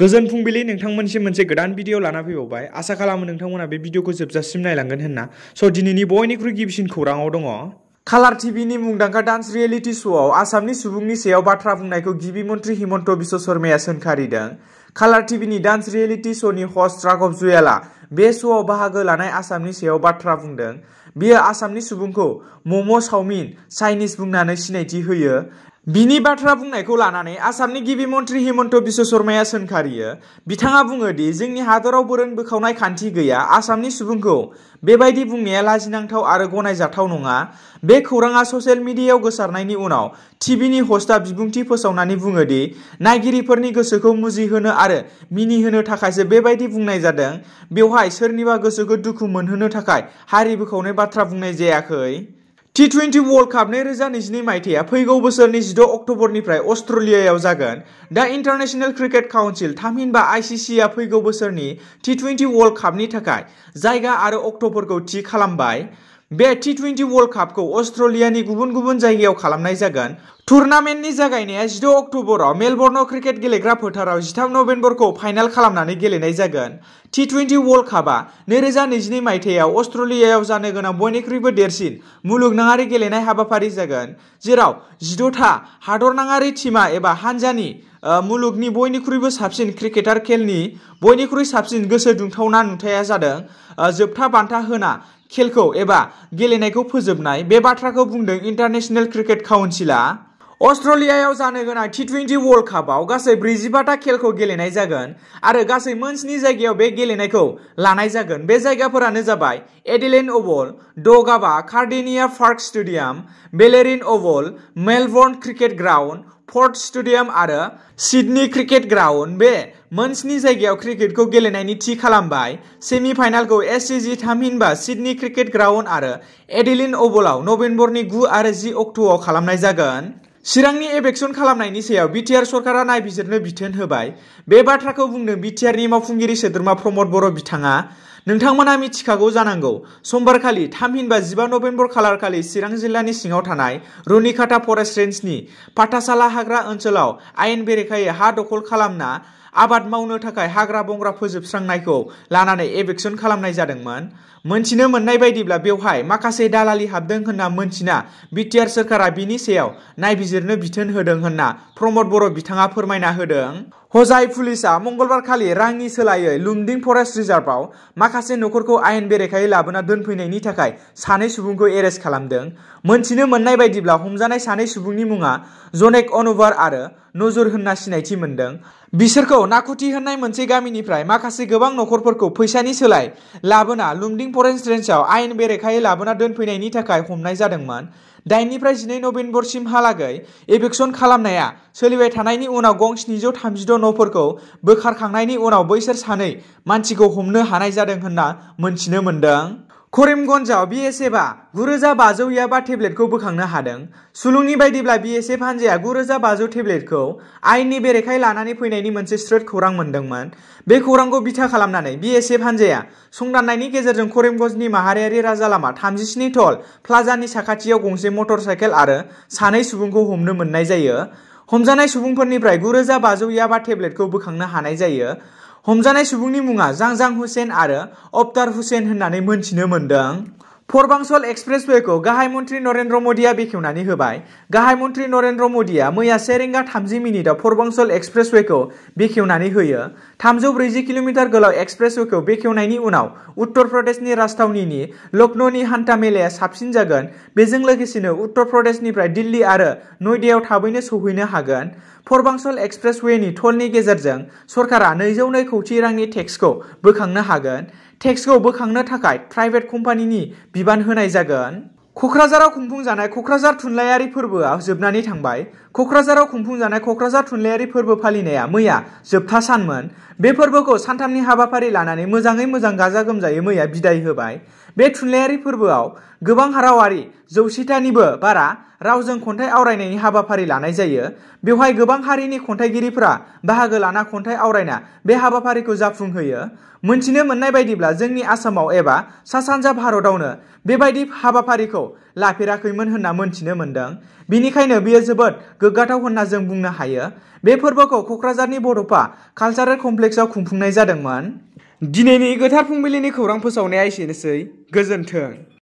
गोजोन फुंबिलि नोंथांमोनसिम मोनसे गोदान भिडिअ लाना फैबावबाय आसा खालामो नोंथांमोना बे भिडिअखौ जोबजासिम नायलांगोन होन्ना स' दिनैनि बयनिख्रुइ गिबिसिन खौराङाव दङ कालार टिभिनि मुंदांखा डान्स रियेलिटि श'आव आसामनि सुबुंनि सायाव बाथ्रा बुंनायखौ गिबि मन्त्रि हिमन्त विश्व शर्माया सोंखारिदों कालार टिभिनि डान्स रियेलिटि श'नि हस्ट राघव जुयेला बे श'आव बाहागो लानाय आसामनि सायाव बाथ्रा बुंदों बियो आसामनि सुबुंखौ मम' चाउमिन चाइनिज बुंनानै सिनायथि होयो बिनि बाथ्रा बुंनायखौ लानानै आसामनि गिबि मन्थ्रि हिमन्त विश्व शर्माया सोंखारियो बिथाङा बुङो दि जोंनि हादराव बोरोन बोखावनाय खान्थि गैया आसामनि सुबुंखौ बेबायदि बुंनाया लाजिनांथाव आरो गनायजाथाव नङा बे खौराङा ससियेल मिडियायाव गोसारनायनि उनाव टिभिनि हस्टआ बिबुंथि फोसावनानै बुङो दि नायगिरिफोरनि गोसोखौ मुजिहोनो आरो मिनिहोनो थाखायसो जादों बेवहाय सोरनिबा गोसोखौ दुखु मोनहोनो थाखाय हारि बाथ्रा बुंनाय जायाखै टि टुवेन्टि वर्ल्ड काप नैरोजा नैजिनै मायथाइया फैगौ बोसोरनि जिद' अक्ट'बरनिफ्राय अस्ट्रेलियायाव जागोन दा इन्टारनेसनेल क्रिकेट काउन्सिल थामहिन बा आइसिसिआ फैगौ बोसोरनि टि टुवेन्टि वर्ल्ड कापनि थाखाय जायगा आरो अक्ट'फोरखौ थि खालामबाय बे टि टुवेन्टि वर्ल्ड कापखौ अस्ट्रेलियानि गुबुन गुबुन जायगायाव खालामनाय जागोन टुर्नामेन्टनि जागायनाया जिद' अक्ट'बराव मेलबर्न क्रिकेट गेलेग्रा फोथाराव जिथाम को फाइनल खालामनानै गेलेनाय जागोन टी टुवेन्टि वर्ल्ड कापआ नैरोजा नैजिनै मायथाइयाव अस्ट्रेलियायाव जानो गोनां बयनिख्रुइबो देरसिन मुलुगनाङारि गेलेनाय हाबाफारि जागोन जेराव जिद'था हादरनाङारि टिमा एबा हान्जानि मुलुगनि बयनिख्रुइबो साबसिन क्रिकेटार खेलनि बयनिख्रुइ साबसिन गोसो दुंथावना नुथाया जादों जोबथा बान्था होना खेल एबा गेलेनायखौ फोजोबनाय बे बाथ्राखौ बुंदों इंटरनेशनल क्रिकेट काउन्सिला अस्ट्रेलिया जानो गोनां टी टुवेन्टि वर्ल्ड कापआव गई ब्रैजिबाता खेल को जागोन आरो गासै मोनस्नि जायगायाव बे गेलेनायखौ लानाय जागोन बे जायगाफोरानो जाबाय एडिलेन अबल डगाबा कार्डेनिया park stadium Bellerive Oval Melbourne cricket ground Perth stadium और सिडनी क्रिकेट ग्राउंड बे मोनस्नि जायगायाव क्रिकेटखौ गेलेनायनि थि खालामबाय सेमिफाइनालखौ एससिजि थामहिनबा सिडनी क्रिकेट ग्राउन्ड आरो एडिलेन अबलाव नभेम्बरनि गु और जी अक्ट'आव खालामनाय जागोन চিৰাংনি এভেকশ্যন খালামনায় বিটিআর সরকারা নাইবিজিরনে বিথেন হবাই বে বাত্রাকে বুংদিন বিটিআর নি মাফুঙ্গিরি সেদরমা প্রমোদ বড় বিথাঙা নোংমনা মিথিখাগৌ জানো সোমবারকালি থাম হিনবা জিবা নভেম্বর খালারকালি চিরাং জিল্লানি সিঙাও থাকায় রুনিকাটা ফরেস্ট রেঞ্জনি পাটাশালা হাগ্রা অঞ্চল আইন বেরেখায় হা দখল খালামনা आबाद मावनो थाखाय हाग्रा बंग्रा फोजोबस्रांनायखौ लानानै एभेक्सन खालामनाय जादोंमोन मोनथिनो मोननाय बायदिब्ला बेवहाय माखासे दालालि हाबदों होन्ना मोनथिना बिटिआर सोरखारा बिनि सायाव नायबिजिरनो बिथोन होदों होन्ना प्रमद बर' बिथाङा फोरमायना होदों हजाइ पुलिसा मंगलबारखालि रांनि सोलायै लुमदिं फरेस्ट रिजार्भआव माखासे न'खरखौ आयेन बेरेखायै लाबोना दोनफैनायनि थाखाय सानै सुबुंखौ एरेस्ट खालामदों मोनथिनो मोननाय बायदिब्ला हमजानाय सानै सुबुंनि मुङा जनेक अनुभार आरो नजुर होन्ना सिनायथि मोन्दों बिसोरखौ नाखुथि होननाय मोनसे गामी माखासे गोबां नखरफोरखौ फैसानि सोलाय लाबोना लुमदिं फरेस्ट रेन्जआव आयेन बेरेखायै लाबोना दोनफैनायनि थाखाय हमनाय जादोंमोन दाइननिफ्राय जिनै नभेम्बरसिमहालागै एभेक्सन खालामनाया सोलिबाय थानायनि उनाव गं स्निजौ थामजिद' न'फोरखौ बोखारखांनायनि उनाव बैसोर सानै मानसिखौ हमनो हानाय जादों होन्ना मोन्थिनो मोन्दों करिमगन्जआव बिएसएफआ गुरोजा बाजौ याबा टेब्लेटखौ बोखांनो हादों सुलुंनि बायदिब्ला बिएसएफ हान्जाया गुरोजा बाजौ को आयेननि बेरेखायै लानानै फैनायनि मोनसे स्रोद खौरां मोनदोंमोन बे खौरांखौ बिथा खालामनानै बिएसएफ हान्जाया संदाननायनि गेजेरजों करिमगन्जनि माहारियारि राजालामा थामजिस्नि टल प्लाजानि साखाथियाव गंसे मटर साइकेल आरो सानै सुबुंखौ हमनो मोननाय जायो हमजानाय सुबुंफोरनिफ्राय गुरोजा याबा टेब्लेटखौ बोखांनो हानाय जायो हमजानाय सुबुंनि मुङा जांजां हुसेन आरो अबतार हुसेन होननानै मोनथिनो मोन्दों फरबांसल एक्सप्रेसवेखौ गाहाय मन्थ्रि नरेन्द्र मदिया बेखेवनानै होबाय गाहाय मन्थ्रि नरेन्द्र मदिया मैया से रिंगा थामजि मिनिटआव फरबांसल एक्सप्रेसवेखौ बेखेवनानै होयो थामजौ ब्रैजि किल'मिटार गोलाव एक्सप्रेसवेखौ बेखेवनायनि उनाव उत्तर प्रदेशनि राजथावनिनि लखनौनि हान्था मेलाया साबसिन जागोन बेजों लोगोसेनो उत्तर प्रदेशनिफ्राय दिल्ली आरो नयडायाव थाबैनो सौहैनो हागोन पूर्वांचल एक्सप्रेसवेनि टलनि गेजेरजों सरकारा नैजौ नई खौटि रांनि टेक्सखौ बोखांनो हागोन टेक्सखौ बोखांनो थाखाय प्राइभेट कम्पानिनि बिबान होनाय जागोन क'क्राझाराव खुंफुंजानाय क'क्राझार थुनलाइयारि फोरबोआ जोबनानै थांबाय क'क्राझाराव खुंफुंजानाय क'क्राझार थुनलाइयारि फोरबो फालिनाया मैया जोबथा सानमोन बे फोरबोखौ सानथामनि हाबाफारि लानानै मोजाङै मोजां गाजा गोमजायै मैया बिदाय होबाय बे थुनलाइयारि फोरबोआव गोबां रावारि जौसेथानिबो बारा रावजों खन्थाइ आवरायनायनि हाबाफारि लानाय जायो बेवहाय गोबां हारिनि खन्थाइगिरिफोरा बाहागो लाना खन्थाइ आवरायना बे हाबाफारिखौ जाफुंहोयो मोनथिनो मोननाय बायदिब्ला जोंनि आसामाव एबा सा सानजा भारतावनो बेबायदि हाबाफारिखौ लाफेराखैमोन होनना मोनथिनो मोन्दों बेनिखायनो बेयो जोबोद गोग्गाथाव होनना जों बुंनो हायो बे फोरबोखौ क'क्राझारनि बड'फा कालचारेल कमप्लेक्सआव खुंफुंनाय जादोंमोन दिनैनि गोथार फुंबिलिनि खौरां फोसावनाया एसेनोसै गोजोन्थों